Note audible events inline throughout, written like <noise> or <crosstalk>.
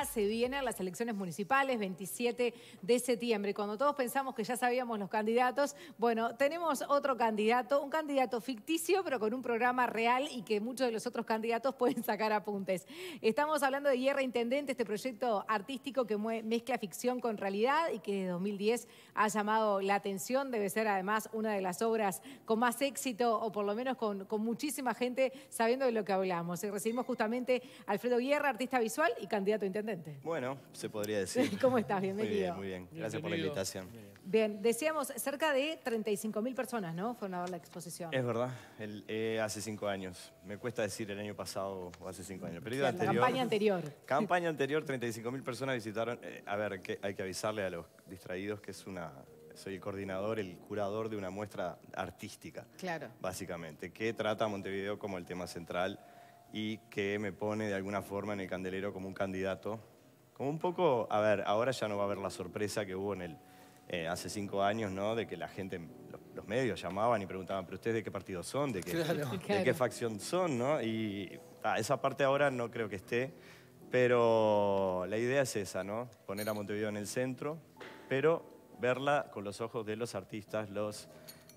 Ah, se vienen las elecciones municipales 27 de septiembre. Cuando todos pensamos que ya sabíamos los candidatos, bueno, tenemos otro candidato, un candidato ficticio, pero con un programa real y que muchos de los otros candidatos <laughs> pueden sacar apuntes. Estamos hablando de Guerra Intendente, este proyecto artístico que mezcla ficción con realidad y que desde 2010 ha llamado la atención. Debe ser además una de las obras con más éxito o por lo menos con, muchísima gente sabiendo de lo que hablamos. Eh, recibimos justamente a Alfredo Guerra, artista visual y candidato intendente. Bueno, se podría <laughs> decir. ¿Cómo estás? Bienvenido. Muy bien, muy bien. Gracias por la invitación. Bien, decíamos, cerca de 35.000 mil personas, ¿no? Fueron a ver la exposición. Es verdad, eh, hace cinco años. Me cuesta decir el año pasado o hace cinco años. anterior, campaña anterior. <laughs> Campaña anterior, 35.000 mil personas visitaron. Eh, a ver, hay que avisarle a los distraídos que es una soy el coordinador, el curador de una muestra artística. Claro. Básicamente, que trata a Montevideo como el tema central y que me pone de alguna forma en el candelero como un candidato. Como un poco, a ver, ahora ya no va a haber la sorpresa que hubo en el, eh, hace cinco años, ¿no? De que la gente, los, medios llamaban y preguntaban, pero ustedes de qué partido son, de qué, de qué facción son, ¿no? Y ah, esa parte ahora no creo que esté, pero la idea es esa, ¿no? Poner a Montevideo en el centro, pero verla con los ojos de los artistas, los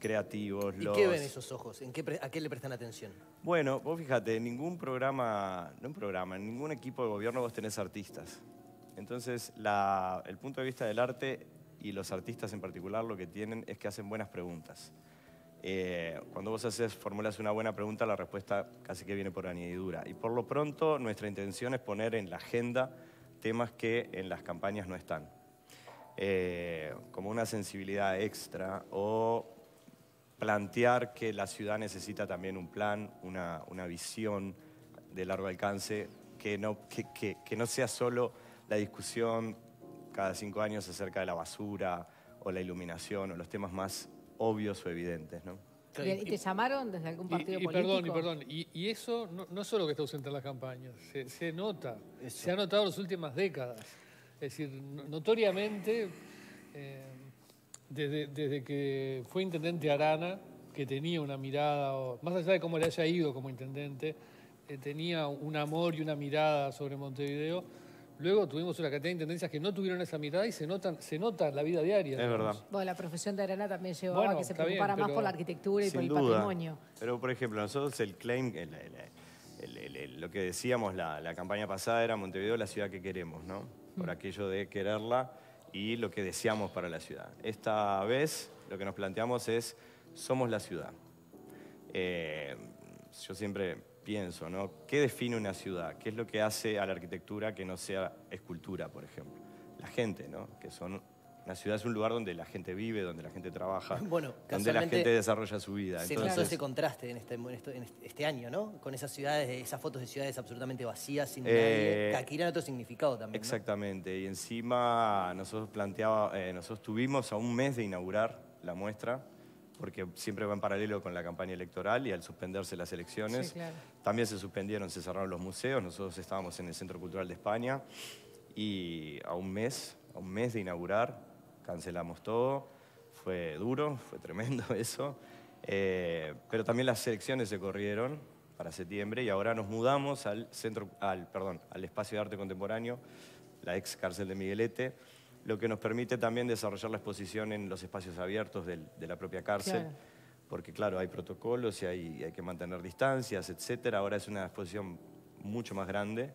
creativos. ¿Y qué ven esos ojos? ¿En qué ¿A qué le prestan atención? Bueno, vos fíjate, en ningún programa, no un programa, en ningún equipo de gobierno vos tenés artistas. Entonces, el punto de vista del arte y los artistas en particular lo que tienen es que hacen buenas preguntas. Eh, cuando vos haces, formulas una buena pregunta, la respuesta casi que viene por añadidura. Y por lo pronto, nuestra intención es poner en la agenda temas que en las campañas no están. Eh, como una sensibilidad extra o plantear que la ciudad necesita también un plan, una, una visión de largo alcance, que no, que, que, no sea solo la discusión cada cinco años acerca de la basura o la iluminación o los temas más obvios o evidentes. ¿Y te llamaron desde algún partido y perdón, y, eso no, no, solo que está ausente en las campañas, se, nota, se ha notado en las últimas décadas. Es decir, notoriamente... Eh, desde, desde que fue intendente Arana, que tenía una mirada, más allá de cómo le haya ido como intendente, eh, tenía un amor y una mirada sobre Montevideo. Luego tuvimos una cantidad de intendencias que no tuvieron esa mirada y se notan, se nota en la vida diaria. Es verdad. Bueno, la profesión de Arana también llevaba a que se preocupara más por la arquitectura y por el patrimonio. Pero, por ejemplo, nosotros el claim, lo que decíamos la, la, campaña pasada era Montevideo la ciudad que queremos, ¿no? Por mm. aquello de quererla y lo que deseamos para la ciudad. Esta vez lo que nos planteamos es, somos la ciudad. Eh, yo siempre pienso, ¿no? ¿Qué define una ciudad? ¿Qué es lo que hace a la arquitectura que no sea escultura, por ejemplo? La gente, ¿no? Que son la ciudad es un lugar donde la gente vive, donde la gente trabaja, <laughs> donde la gente desarrolla su vida. Se Entonces... ese contraste en este, este, este, este, año, ¿no? Con esas ciudades, esas fotos de ciudades absolutamente vacías, sin nadie, eh, que otro significado también. Exactamente, y encima nosotros planteaba, eh, nosotros tuvimos a un mes de inaugurar la muestra, porque siempre va en paralelo con la campaña electoral y al suspenderse las elecciones, también se suspendieron, se cerraron los museos, nosotros estábamos en el Centro Cultural de España y a un mes, a un mes de inaugurar, cancelamos todo. Fue duro, fue tremendo <laughs> eso. Eh, pero también las selecciones se corrieron para septiembre y ahora nos mudamos al, centro, al, perdón, al espacio de arte contemporáneo, la ex cárcel de Miguelete, lo que nos permite también desarrollar la exposición en los espacios abiertos de la propia cárcel. Porque claro, hay protocolos y hay, hay que mantener distancias, etc. Ahora es una exposición mucho más grande.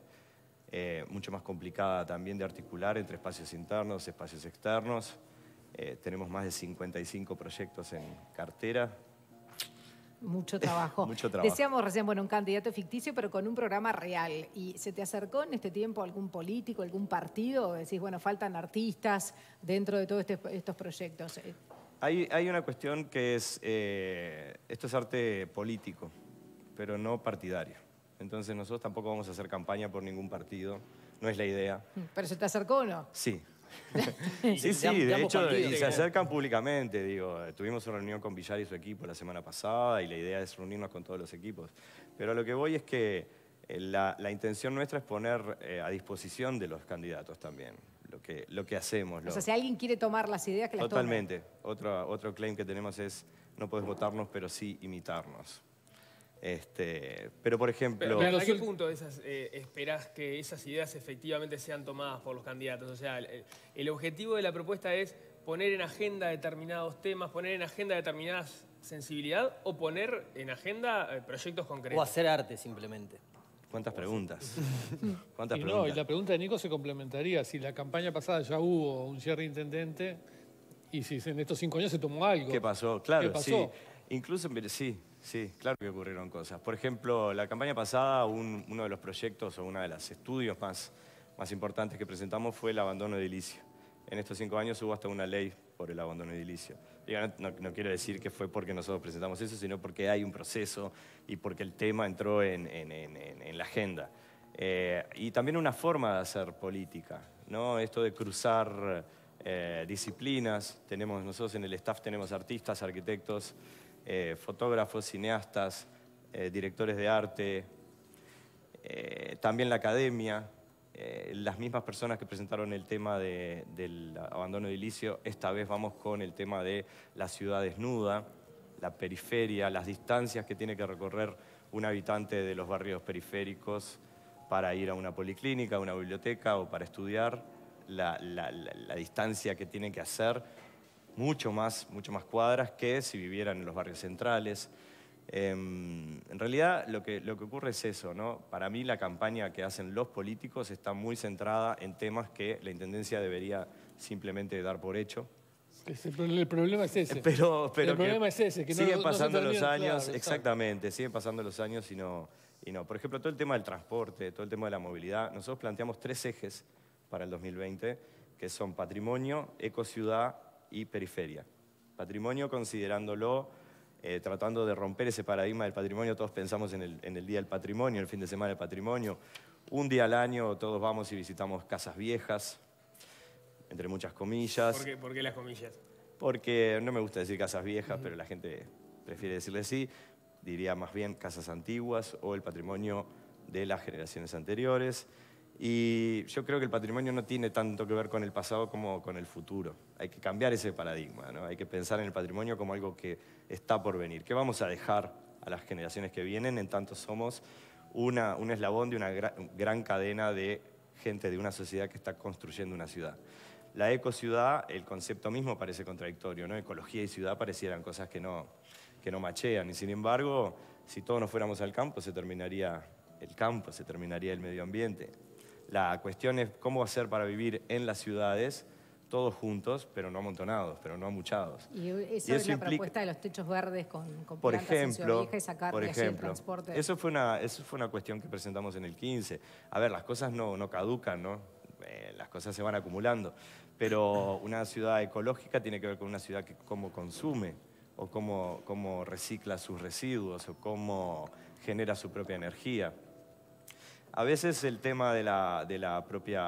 Eh, mucho más complicada también de articular entre espacios internos, espacios externos. Eh, tenemos más de 55 proyectos en cartera, mucho <laughs> trabajo. Mucho Decíamos recién, bueno, un candidato ficticio, pero con un programa real. ¿Y se te acercó en este tiempo algún político, algún partido? Decís, bueno, faltan artistas dentro de todos estos proyectos. Eh, hay, una cuestión que es, esto es arte político, pero no partidario. Entonces nosotros tampoco vamos a hacer campaña por ningún partido, no es la idea. ¿Pero se te acercó no? Sí. <laughs> sí, sí, de, hecho, y se acercan públicamente, digo, tuvimos una reunión con Villar y su equipo la semana pasada y la idea es reunirnos con todos los equipos. Pero lo que voy es que eh, la, intención nuestra es poner eh, a disposición de los candidatos también lo que, hacemos. O sea, si alguien quiere tomar las ideas, que las Totalmente. Otro, otro claim que tenemos es no puedes votarnos, pero sí imitarnos. Este, pero por ejemplo... ¿A qué punto eh, esperás que esas ideas efectivamente sean tomadas por los candidatos? O sea, el, objetivo de la propuesta es poner en agenda determinados temas, poner en agenda determinadas sensibilidad o poner en agenda eh, proyectos concretos. O hacer arte simplemente. ¿Cuántas preguntas? y no, y la pregunta de Nico se complementaría. Si la campaña pasada ya hubo un cierre intendente y si en estos cinco años se tomó algo. ¿Qué pasó? Claro, ¿Qué pasó? sí. Incluso, sí, Sí, claro que ocurrieron cosas. Por ejemplo, la campaña pasada, uno de los proyectos o uno de los estudios más, importantes que presentamos fue el abandono edilicio. En estos cinco años hubo hasta una ley por el abandono edilicio. no, quiero decir que fue porque nosotros presentamos eso, sino porque hay un proceso y porque el tema entró en, la agenda. Eh, y también una forma de hacer política, ¿no? Esto de cruzar eh, disciplinas. Tenemos, nosotros en el staff tenemos artistas, arquitectos, eh, fotógrafos, cineastas, eh, directores de arte, eh, también la academia, las mismas personas que presentaron el tema del abandono edilicio, esta vez vamos con el tema de la ciudad desnuda, la periferia, las distancias que tiene que recorrer un habitante de los barrios periféricos para ir a una policlínica, a una biblioteca o para estudiar, la distancia que tiene que hacer mucho más, mucho más cuadras que si vivieran en los barrios centrales. Em, en realidad lo que, lo que ocurre es eso, ¿no? Para mí la campaña que hacen los políticos está muy centrada en temas que la Intendencia debería simplemente dar por hecho. El problema es ese. Pero, pero el problema es ese, que siguen pasando los años, exactamente, siguen pasando los años y no, y no. Por ejemplo, todo el tema del transporte, todo el tema de la movilidad, nosotros planteamos tres ejes para el 2020, que son patrimonio, ecociudad y periferia. Patrimonio considerándolo, eh, tratando de romper ese paradigma del patrimonio, todos pensamos en el, en el Día del Patrimonio, el fin de semana del patrimonio, un día al año todos vamos y visitamos casas viejas, entre muchas comillas. ¿Por qué, las comillas? Porque no me gusta decir casas viejas, pero la gente prefiere decirle sí, Diría más bien casas antiguas o el patrimonio de las generaciones anteriores. Y yo creo que el patrimonio no tiene tanto que ver con el pasado como con el futuro. Hay que cambiar ese paradigma, ¿no? hay que pensar en el patrimonio como algo que está por venir. ¿Qué vamos a dejar a las generaciones que vienen? En tanto somos un eslabón de una gran cadena de gente de una sociedad que está construyendo una ciudad. La ecociudad, el concepto mismo parece contradictorio, ¿no? Ecología y ciudad parecieran cosas que no, que no machean. Y sin embargo, si todos nos fuéramos al campo, se terminaría el campo, se terminaría el medio ambiente. La cuestión es cómo hacer para vivir en las ciudades todos juntos, pero no amontonados, pero no amuchados. Y esa es la propuesta de los techos verdes con, con por ejemplo, y sacar por ejemplo, transporte. Eso fue, una, cuestión que presentamos en el 15. A ver, las cosas no, no caducan, ¿no? Eh, las cosas se van acumulando. Pero una ciudad ecológica tiene que ver con una ciudad que cómo consume o cómo recicla sus residuos o cómo genera su propia energía. A veces el tema de la, propia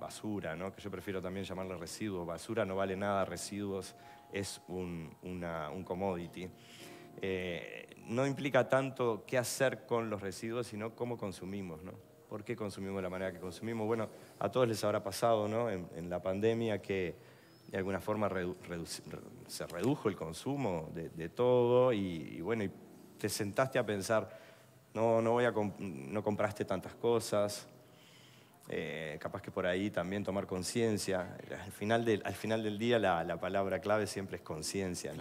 basura, que yo prefiero también llamarle residuos, basura no vale nada, residuos es un, commodity. Eh, no implica tanto qué hacer con los residuos, sino cómo consumimos, ¿no? ¿Por qué consumimos de la manera que consumimos? Bueno, a todos les habrá pasado, ¿no? En, la pandemia que de alguna forma se redujo el consumo de, todo y, bueno, y te sentaste a pensar, no, compraste tantas cosas, eh, capaz que por ahí también tomar conciencia. Al, final del, al final del día la, palabra clave siempre es conciencia,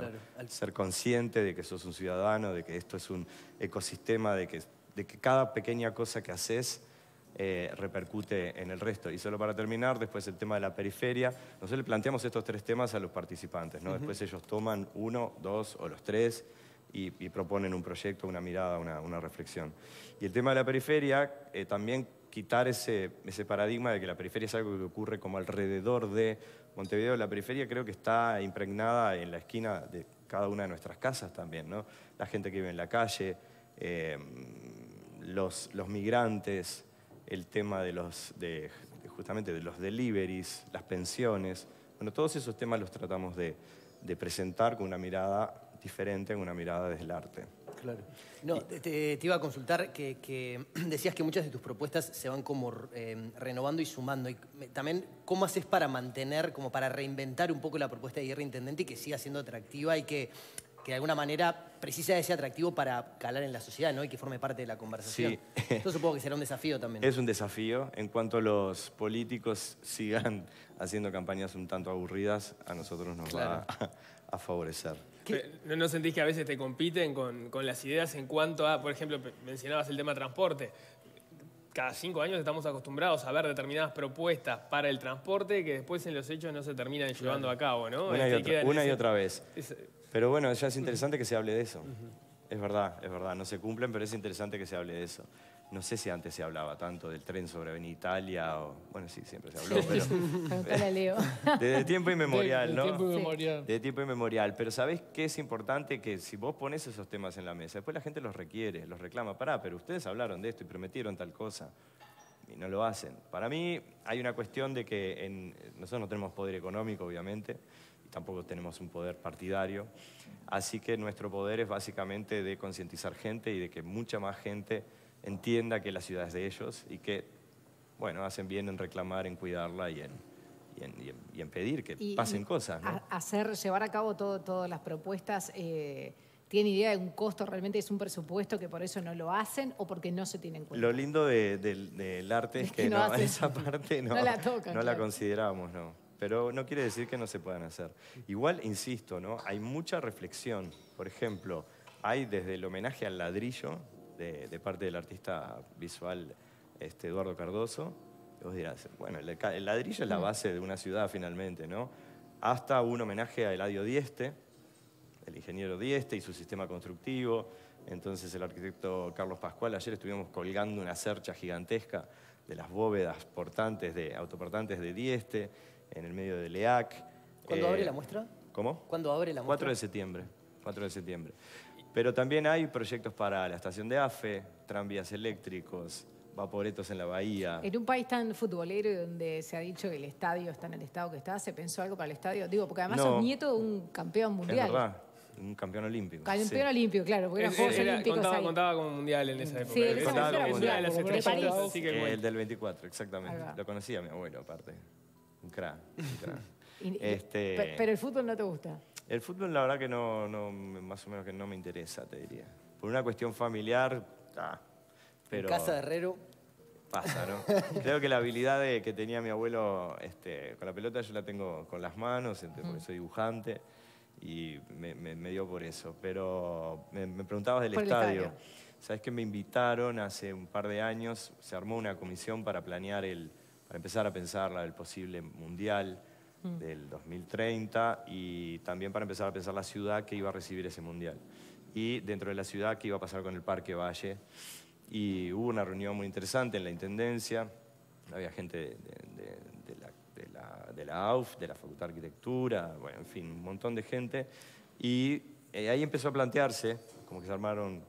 Ser consciente de que sos un ciudadano, de que esto es un ecosistema, de que, cada pequeña cosa que haces eh, repercute en el resto. Y solo para terminar, después el tema de la periferia. Nosotros le planteamos estos tres temas a los participantes, ¿no? Después ellos toman uno, dos o los tres y, proponen un proyecto, una mirada, una, reflexión. Y el tema de la periferia, eh, también quitar ese, ese paradigma de que la periferia es algo que ocurre como alrededor de Montevideo. La periferia creo que está impregnada en la esquina de cada una de nuestras casas también, ¿no? La gente que vive en la calle, eh, los, los migrantes, el tema de los, de, justamente de los deliveries, las pensiones. Bueno, todos esos temas los tratamos de, de presentar con una mirada diferente en una mirada desde el arte. Claro. No, te, iba a consultar que, <clears throat> decías que muchas de tus propuestas se van como eh, renovando y sumando. Y eh, también, ¿cómo haces para mantener, como para reinventar un poco la propuesta de Guerra Intendente y que siga siendo atractiva y que, que de alguna manera precisa de ese atractivo para calar en la sociedad ¿no? y que forme parte de la conversación? Sí. supongo que será un desafío también. Es un desafío. En cuanto los políticos sigan <laughs> haciendo campañas un tanto aburridas, a nosotros nos va a favorecer. ¿No, sentís que a veces te compiten con, las ideas en cuanto a, por ejemplo, mencionabas el tema transporte? Cada cinco años estamos acostumbrados a ver determinadas propuestas para el transporte que después en los hechos no se terminan llevando a cabo, ¿no? Una, y, otra, vez. Pero bueno, ya es interesante que se hable de eso. Es verdad, es verdad, no se cumplen, pero es interesante que se hable de eso. No sé si antes se hablaba tanto del tren sobre Avenida Italia o... Bueno, sí, siempre se habló, pero... Desde tiempo inmemorial, ¿no? Desde tiempo inmemorial. Desde Pero ¿sabés qué es importante? Que si vos pones esos temas en la mesa, después la gente los requiere, los reclama. Pará, pero ustedes hablaron de esto y prometieron tal cosa. Y no lo hacen. Para mí hay una cuestión de que nosotros no tenemos poder económico, obviamente, y tampoco tenemos un poder partidario. Así que nuestro poder es básicamente de concientizar gente y de que mucha más gente entienda que la ciudad es de ellos y que, bueno, hacen bien en reclamar, en cuidarla y en, y en, pedir que pasen cosas. Hacer, llevar a cabo todas las propuestas. Eh, ¿Tiene idea de un costo? ¿Realmente es un presupuesto que por eso no lo hacen o porque no se tienen cuenta? Lo lindo del arte es que, no esa parte <laughs> no, la, la consideramos, no. Pero no quiere decir que no se puedan hacer. Igual, insisto, ¿no? hay mucha reflexión. Por ejemplo, hay desde el homenaje al ladrillo, de, parte del artista visual este, Eduardo Cardoso. dirás, bueno, el, ladrillo es la mm. base de una ciudad finalmente, ¿no? Hasta un homenaje a Eladio Dieste, el ingeniero Dieste y su sistema constructivo. Entonces el arquitecto Carlos Pascual, ayer estuvimos colgando una cercha gigantesca de las bóvedas portantes de, autoportantes de Dieste, en el medio de LEAC. ¿Cuándo abre eh, la muestra? ¿Cómo? ¿Cuándo abre la muestra? 4 de septiembre. 4 de septiembre. Pero también hay proyectos para la estación de AFE, tranvías eléctricos, vaporetos en la bahía. En un país tan futbolero donde se ha dicho que el estadio está en el estado que está, ¿se pensó algo para el estadio? Digo, porque además es nieto de un campeón mundial. verdad. Un campeón olímpico. Campeón olímpico, claro, porque eran Juegos Olímpicos. Contaba, contaba como mundial en esa época. Sí, contaba mundial. mundial. De El del 24, exactamente. Lo conocía mi abuelo, aparte. Un cra. Un <laughs> este... Pero el fútbol no te gusta. El fútbol la verdad que no, no, más o menos que no me interesa, te diría. Por una cuestión familiar, pero... En casa de Herrero... Pasa, ¿no? <laughs> Creo que la habilidad que tenía mi abuelo este, con la pelota yo la tengo con las manos, porque soy dibujante, y me, dio por eso. Pero me, preguntabas del estadio. Sabes que me invitaron hace un par de años, se armó una comisión para planear el, para empezar a pensar el posible mundial del 2030 y también para empezar a pensar la ciudad que iba a recibir ese mundial. Y dentro de la ciudad, que iba a pasar con el Parque Valle. Y hubo una reunión muy interesante en la Intendencia, había gente de, la, de la, de la AUF, de la Facultad de Arquitectura, bueno, en fin, un montón de gente. Y eh, ahí empezó a plantearse, como que se armaron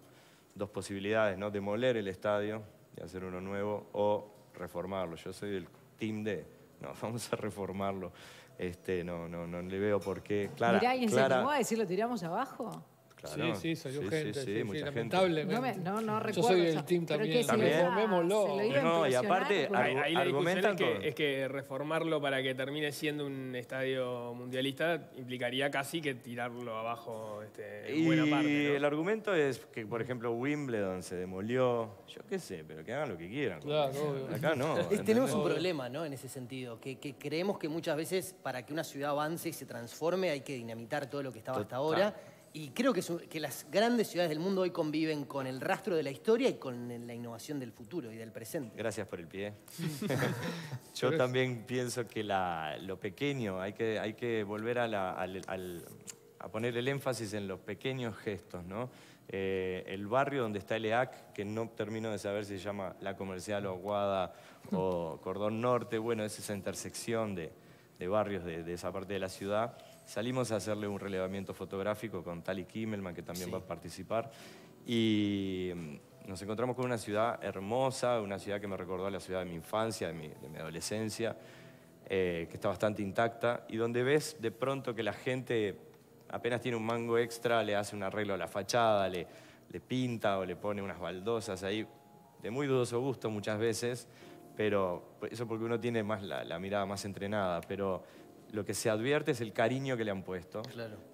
dos posibilidades, ¿no? Demoler el estadio y hacer uno nuevo o reformarlo. Yo soy del team de, no, <laughs> vamos a reformarlo. Este, no, no, no le veo por qué. Clara, Mirá, ¿y se animó a decir lo tiramos abajo? Sí, sí, salió gente. Sí, mucha gente. No, no, recuerdo. Yo soy del team también. Reformémoslo. No, y aparte, ahí, es que, es que reformarlo para que termine siendo un estadio mundialista implicaría casi que tirarlo abajo este, en buena parte. Y el argumento es que, por ejemplo, Wimbledon se demolió. Yo qué sé, pero que hagan lo que quieran. Claro, Acá no. tenemos un problema, ¿no? En ese sentido, que, que creemos que muchas veces para que una ciudad avance y se transforme hay que dinamitar todo lo que estaba hasta ahora y creo que, las grandes ciudades del mundo hoy conviven con el rastro de la historia y con la innovación del futuro y del presente. Gracias por el pie. <laughs> Yo también pienso que lo pequeño, hay que, hay que volver a, poner el énfasis en los pequeños gestos, eh, el barrio donde está el EAC, que no termino de saber si se llama La Comercial o Aguada o <laughs> Cordón Norte, bueno, es esa intersección de, barrios de esa parte de la ciudad Salimos a hacerle un relevamiento fotográfico con Tali Kimmelman, que también va a participar. Y mm, nos encontramos con una ciudad hermosa, una ciudad que me recordó a la ciudad de mi infancia, de mi, de mi adolescencia, eh, que está bastante intacta, y donde ves de pronto que la gente apenas tiene un mango extra, le hace un arreglo a la fachada, le, le pinta o le pone unas baldosas ahí, de muy dudoso gusto muchas veces, pero eso porque uno tiene más la, la mirada más entrenada, pero lo que se advierte es el cariño que le han puesto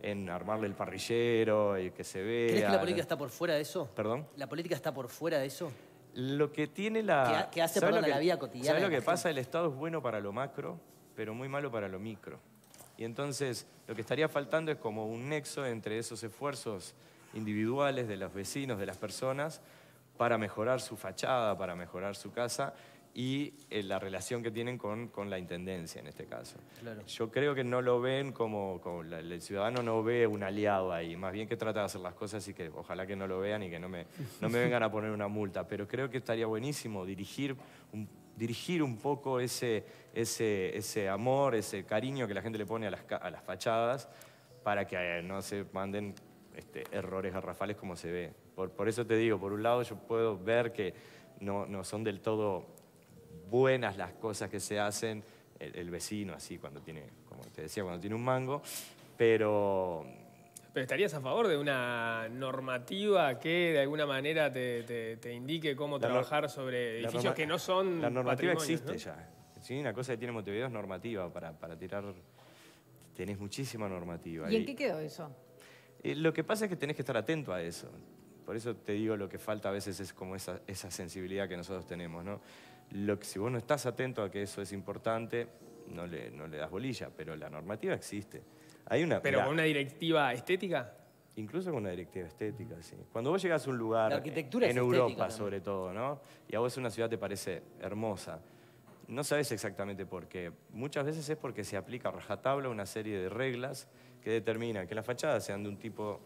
en armarle el parrillero y que se vea. ¿Crees que la política está por fuera de eso? ¿Perdón? ¿La política está por fuera de eso? Lo que tiene la... Que, hace, perdón, la vida cotidiana. ¿Sabes lo que pasa? El Estado es bueno para lo macro, pero muy malo para lo micro. Y entonces lo que estaría faltando es como un nexo entre esos esfuerzos individuales de los vecinos, de las personas, para mejorar su fachada, para mejorar su casa, y eh, la relación que tienen con, con, la intendencia en este caso. Yo creo que no lo ven como, el ciudadano no ve un aliado ahí, más bien que trata de hacer las cosas y que ojalá que no lo vean y que no me, no me vengan a poner una multa, pero creo que estaría buenísimo dirigir un, dirigir un poco ese, ese, ese amor, ese cariño que la gente le pone a las, a las fachadas para que eh, no se manden este, errores garrafales como se ve. Por, por eso te digo, por un lado yo puedo ver que no, no son del todo buenas las cosas que se hacen, el, vecino así cuando tiene, como te decía, cuando tiene un mango, pero... Pero estarías a favor de una normativa que de alguna manera te, indique cómo trabajar sobre edificios que no son... La normativa existe ¿no? ya. Sí, una cosa que tiene Montevideo es normativa para, tirar... Tenés muchísima normativa. ¿Y en qué quedó eso? Eh, lo que pasa es que tenés que estar atento a eso. Por eso te digo, lo que falta a veces es como esa, esa sensibilidad que nosotros tenemos, ¿no? si vos no estás atento a que eso es importante, no le, no le das bolilla, pero la normativa existe. Hay una, ¿Pero con una directiva estética? Incluso con una directiva estética, sí. Cuando vos llegás a un lugar, en Europa sobre todo, ¿no? Y a vos una ciudad te parece hermosa, no sabes exactamente por qué. Muchas veces es porque se aplica a rajatabla una serie de reglas que determinan que las fachadas sean de un tipo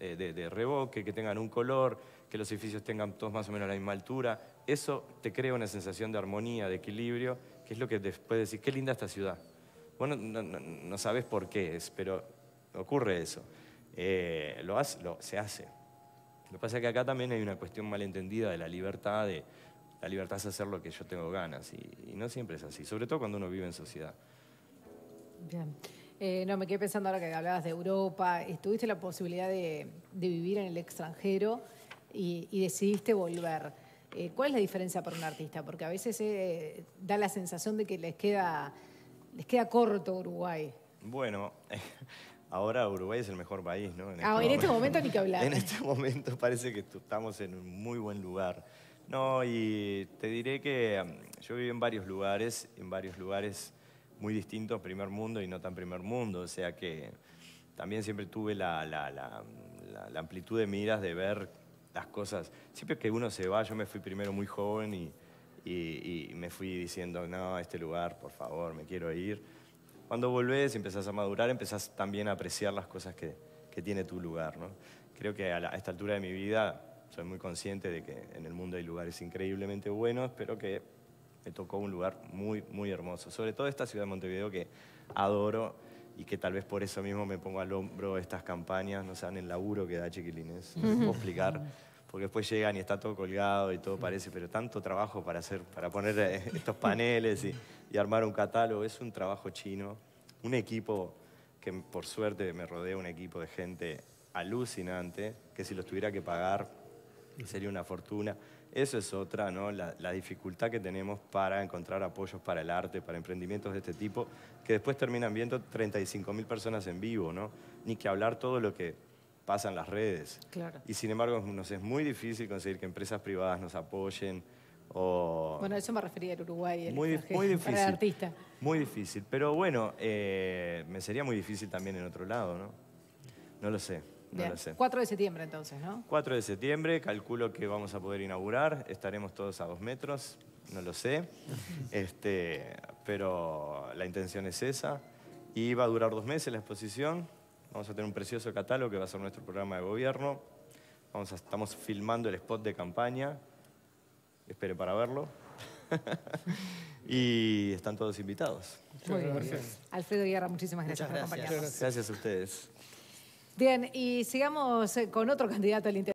eh, de, de, revoque, que tengan un color, que los edificios tengan todos más o menos la misma altura. Eso te crea una sensación de armonía, de equilibrio, que es lo que después decir, qué linda esta ciudad. Bueno, no, sabes por qué pero ocurre eso. Eh, lo, se hace. Lo que pasa es que acá también hay una cuestión malentendida de la libertad, de la libertad es hacer lo que yo tengo ganas, y, y no siempre es así, sobre todo cuando uno vive en sociedad. Bien. Eh, no, me quedé pensando ahora que hablabas de Europa. Estuviste la posibilidad de, vivir en el extranjero y, decidiste volver. Eh, ¿Cuál es la diferencia para un artista? Porque a veces eh, da la sensación de que les queda, les queda corto Uruguay. Bueno, <laughs> ahora Uruguay es el mejor país, ¿no? En ah, este en este momento ni que hablar. <laughs> En este momento parece que estamos en un muy buen lugar. No, y te diré que um, yo viví en varios lugares, en varios lugares muy distintos, primer mundo y no tan primer mundo. O sea que también siempre tuve la, la, la, amplitud de miras de ver las cosas. Siempre que uno se va, yo me fui primero muy joven y, y, me fui diciendo, no, este lugar, por favor, me quiero ir. Cuando volvés y empezás a madurar, empezás también a apreciar las cosas que, que tiene tu lugar. ¿no? Creo que a, a, esta altura de mi vida soy muy consciente de que en el mundo hay lugares increíblemente buenos, pero que me tocó un lugar muy, muy hermoso. Sobre todo esta ciudad de Montevideo que adoro y que tal vez por eso mismo me pongo al hombro estas campañas, no sean el laburo que da chiquilines, no puedo explicar, porque después llegan y está todo colgado y todo parece, pero tanto trabajo para hacer, para poner eh, <laughs> estos paneles y, y armar un catálogo, es un trabajo chino, un equipo que por suerte me rodea un equipo de gente alucinante, que si los tuviera que pagar sería una fortuna. Eso es otra, ¿no? La, dificultad que tenemos para encontrar apoyos para el arte, para emprendimientos de este tipo, que después terminan viendo 35.000 personas en vivo, ¿no? Ni que hablar todo lo que pasa en las redes. Y sin embargo, nos es muy difícil conseguir que empresas privadas nos apoyen o... Bueno, eso me refería al Uruguay, el muy, muy difícil, para artista. Muy difícil, pero bueno, eh, me sería muy difícil también en otro lado, ¿no? No lo sé. 4 de septiembre entonces, ¿no? 4 de septiembre, calculo que vamos a poder inaugurar, estaremos todos a dos metros, no lo sé, <laughs> este, pero la intención es esa. Y va a durar dos meses la exposición, vamos a tener un precioso catálogo que va a ser nuestro programa de gobierno, vamos a, estamos filmando el spot de campaña, espere para verlo. <laughs> y están todos invitados. Alfredo Guerra, muchísimas gracias, gracias. por acompañarnos. Gracias a ustedes. Bien, y sigamos eh, con otro <laughs> candidato al interior.